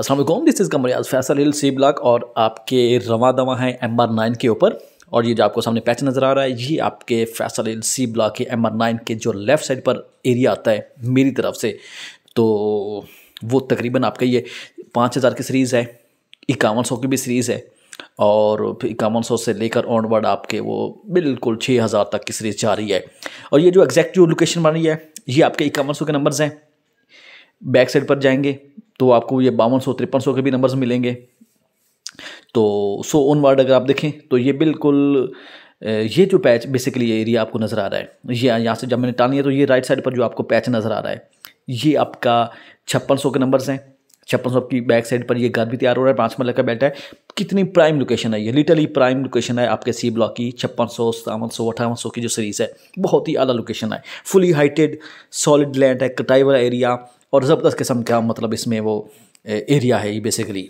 Aslam this is कमरियाज़ Faisal hill C block और आपके रवा दवा है एम आर नाइन के ऊपर और ये जो आपको सामने पैच नज़र आ रहा है ये आपके फैसल हिल सी ब्लॉक के एम आर नाइन के जो लेफ़्ट साइड पर एरिया आता है मेरी तरफ से तो वो तकरीबन आपका ये पाँच हज़ार की सीरीज़ है इक्यावन सौ की भी सीरीज़ है और फिर इक्यावन सौ से लेकर ऑनवर्ड आपके वो बिल्कुल छः हज़ार तक की सीरीज़ जा रही है और ये जो एग्जैक्ट जो लोकेशन बन रही है ये आपके इक्यावन सौ के नंबर्स हैं बैक साइड पर जाएंगे तो आपको ये बावन सौ तिरपन सौ के भी नंबर्स मिलेंगे तो सो ऑन वार्ड अगर आप देखें तो ये बिल्कुल ये जो पैच बेसिकली ये एरिया आपको नज़र आ रहा है ये यहाँ से जब मैंने टाली है तो ये राइट साइड पर जो आपको पैच नज़र आ रहा है ये आपका छप्पन सौ के नंबर्स हैं छप्पन सौ की बैक साइड पर ये घर भी तैयार हो रहा है पाँच मरल का बैठा है कितनी प्राइम लोकेशन है ये लिटरली प्राइम लोकेशन है आपके सी ब्लॉक की छप्पन सौ सतावन सौ अठावन सौ की जो सीरीज़ है बहुत ही अला लोकेशन है फुली हाइटेड सॉलिड लैंड है कटाई वाला एरिया और ज़बरदस्त किस्म का मतलब इसमें वो एरिया है ये बेसिकली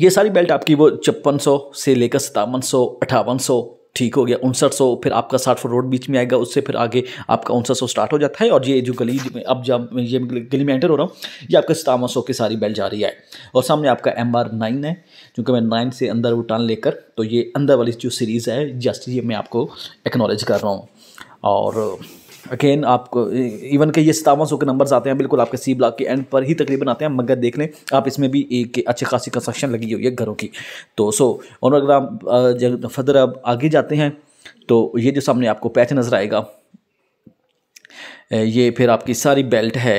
ये सारी बेल्ट आपकी वो छप्पन से लेकर सतावन सौ अठावन सौ ठीक हो गया उनसठ सौ फिर आपका साठ फुट रोड बीच में आएगा उससे फिर आगे आपका उनसठ सौ स्टार्ट हो जाता है और ये जो गली अब जब ये गली में एंटर हो रहा हूँ ये आपका सतावन सौ की सारी बेल्ट जा रही है और सामने आपका एम आर नाइन है क्योंकि मैं नाइन से अंदर वो टर्न लेकर तो ये अंदर वाली जो सीरीज़ है जस्ट ये मैं आपको एक्नोलेज कर रहा हूँ और अगेन आपको इवन के ये सतावन सौ के नंबर्स आते हैं बिल्कुल आपके सी ब्लॉक के एंड पर ही तकरीबन आते हैं मगर देख लें आप इसमें भी एक अच्छी खासी कंस्ट्रक्शन लगी हुई है घरों की तो सो और अगर आप फर्दर आप आगे जाते हैं तो ये जो सामने आपको पैच नज़र आएगा ये फिर आपकी सारी बेल्ट है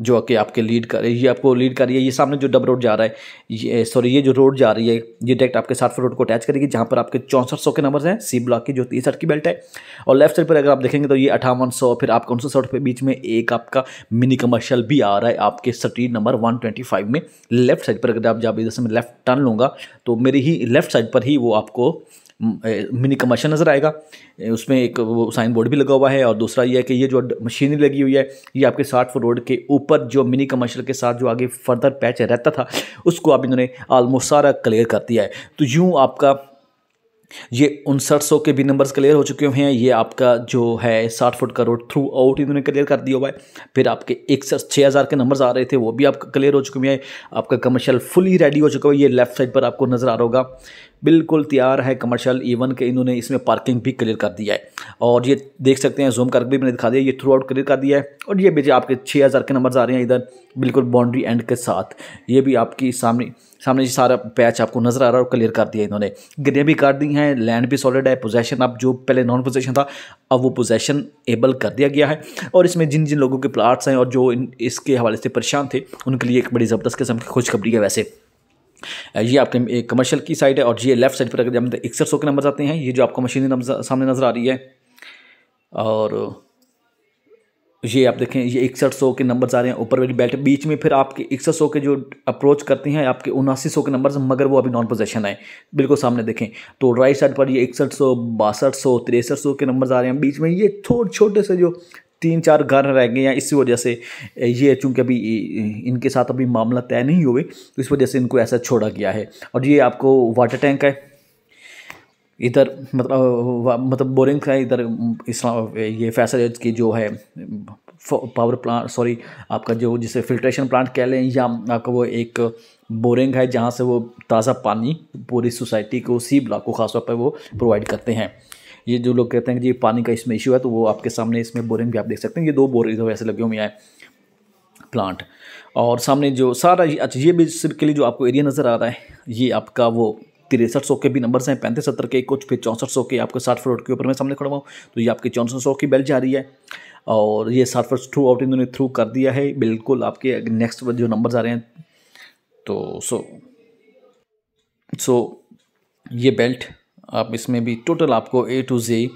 जो कि आपके लीड कर ये आपको लीड कर रही है ये सामने जो डब रोड जा रहा है ये सॉरी ये जो रोड जा रही है ये डायरेक्ट आपके साथ रोड को अटैच करेगी जहाँ पर आपके चौंसठ सौ के नंबर हैं सी ब्लॉक की जो तीसठ की बेल्ट है और लेफ्ट साइड पर अगर आप देखेंगे तो ये अठावन सौ फिर आपका उन सौ के बीच में एक आपका मिनी कमर्शियल भी आ रहा है आपके street number one twenty five में लेफ्ट साइड पर अगर आप जब जैसे मैं लेफ्ट टर्न लूँगा तो मेरी ही लेफ्ट साइड पर ही वो आपको मिनी कमर्शन नज़र आएगा उसमें एक वो साइन बोर्ड भी लगा हुआ है और दूसरा यह है कि ये जो मशीनरी लगी हुई है ये आपके साठ फुट रोड के ऊपर जो मिनी कमर्शल के साथ जो आगे फर्दर पैच रहता था उसको आप इन्होंने आलमोस्ट सारा क्लियर कर दिया है तो यूँ आपका ये उनसठ सौ के भी नंबर्स क्लियर हो चुके हैं ये आपका जो है साठ फुट का रोड थ्रू आउट इन्होंने क्लियर कर दिया हुआ है फिर आपके एक सौ छः हज़ार के नंबर्स आ रहे थे वो भी आपका क्लियर हो चुके हैं आपका कमर्शियल फुली रेडी हो चुका है ये लेफ्ट साइड पर आपको नज़र आ रहा होगा बिल्कुल तैयार है कमर्शियल इवन e के इन्होंने इसमें पार्किंग भी क्लियर कर दिया है और ये देख सकते हैं जूम करके भी मैंने दिखा दिया ये थ्रू आउट क्लियर कर दिया है और ये बेचे आपके छः हज़ार के नंबर आ रहे हैं इधर बिल्कुल बाउंड्री एंड के साथ ये भी आपकी सामने सामने जी सारा पैच आपको नज़र आ रहा है और क्लियर कर दिया इन्होंने गिरे भी कर दी हैं लैंड भी सॉलिड है पोजेशन अब जो पहले नॉन पोजेशन था अब वो पोजेशन एबल कर दिया गया है और इसमें जिन जिन लोगों के प्लाट्स हैं और जो इसके हवाले से परेशान थे उनके लिए एक बड़ी ज़बरदस्त किस्म की खुशखबरी है वैसे ये आपके कमर्शियल की साइड है और ये लेफ्ट साइड पर अगर हम इकसठ सौ के नंबर आते हैं ये जो आपको मशीन सामने नज़र आ रही है और ये आप देखें ये इकसठ सौ के नंबर्स आ रहे हैं ऊपर वाली बेल्ट बीच में फिर आपके इकसठ सौ के जो अप्रोच करते हैं आपके उनासी सौ के नंबर्स मगर वो अभी नॉन पोजेशन है बिल्कुल सामने देखें तो राइट साइड पर ये इकसठ सौ बासठ सौ तिरसठ सौ के नंबर्स आ रहे हैं बीच में ये थोड़े छोटे से जो तीन चार घर रह गए या इसी वजह से ये चूँकि अभी इनके साथ अभी मामला तय नहीं हुए तो इस वजह से इनको ऐसा छोड़ा गया है और ये आपको वाटर टैंक है इधर मतलब मतलब बोरिंग है इधर इस्लाम ये फैसल की जो है पावर प्लांट सॉरी आपका जो जिसे फिल्ट्रेशन प्लांट कह लें या आपका वो एक बोरिंग है जहाँ से वो ताज़ा पानी पूरी सोसाइटी को सी ब्लॉक को खासतौर पर वो प्रोवाइड करते हैं ये जो लोग कहते हैं कि जी पानी का इसमें इशू है तो वो आपके सामने इसमें बोरिंग भी आप देख सकते हैं ये दो इधर वैसे लगे हुए हैं प्लांट और सामने जो सारा अच्छा ये भी सिर्फ के लिए जो आपको एरिया नज़र आ रहा है ये आपका वो तिरसठ सौ के भी नंबर्स हैं पैंतीस सत्तर के कुछ फिर चौंसठ सौ के आपके साठ फ्लोट के ऊपर मैं सामने खड़ा हुआ तो ये आपकी चौंसठ सौ की बेल जा रही है और ये साठ फुट थ्रू आउट इन्होंने थ्रू कर दिया है बिल्कुल आपके नेक्स्ट जो नंबर्स आ रहे हैं तो सो सो ये बेल्ट आप इसमें भी टोटल आपको ए टू जे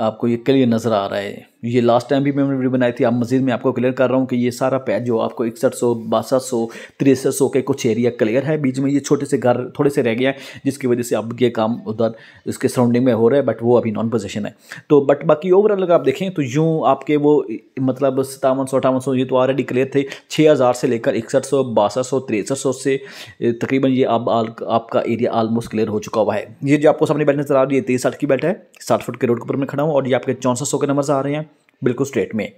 आपको ये क्लियर नज़र आ रहा है ये लास्ट टाइम भी मैंने वीडियो बनाई थी अब मजीद में आपको क्लियर कर रहा हूँ कि ये सारा पैच जो आपको इकसठ सौ बासठ सौ तिरसठ सौ के कुछ एरिया क्लियर है बीच में ये छोटे से घर थोड़े से रह गया है जिसकी वजह से अब ये काम उधर इसके सराउंडिंग में हो रहा है बट वो अभी नॉन पोजिशन है तो बट बाकी ओवरऑल अगर आप देखें तो यूँ आपके वो मतलब सतावन सौ अठावन सौ ये तो ऑलरेडी क्लियर थे छः हज़ार से लेकर इकसठ सौ बासठ सौ तिरसठ सौ से तकरीबन ये अब आपका एरिया आलमोस्ट क्लियर हो चुका हुआ है ये जो आपको सामने बैठ नजर आ रही है तेईस साठ की बैठ है साठ फुट के रोड के ऊपर में खड़ा रहा हूँ और ये आपके चौंसठ सौ के नंबर आ रहे हैं बिल्कुल स्ट्रेट में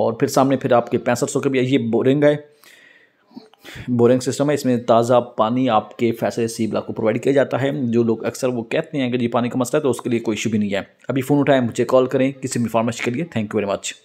और फिर सामने फिर आपके पैंसठ सौ के भी ये बोरिंग है बोरिंग सिस्टम है इसमें ताज़ा पानी आपके फैसले सी ब्लॉक को प्रोवाइड किया जाता है जो लोग अक्सर वो कहते हैं कि जी पानी का मसला है तो उसके लिए कोई इशू भी नहीं है अभी फ़ोन उठाएं मुझे कॉल करें किसी भी इंफॉर्मेशन के लिए थैंक यू वेरी मच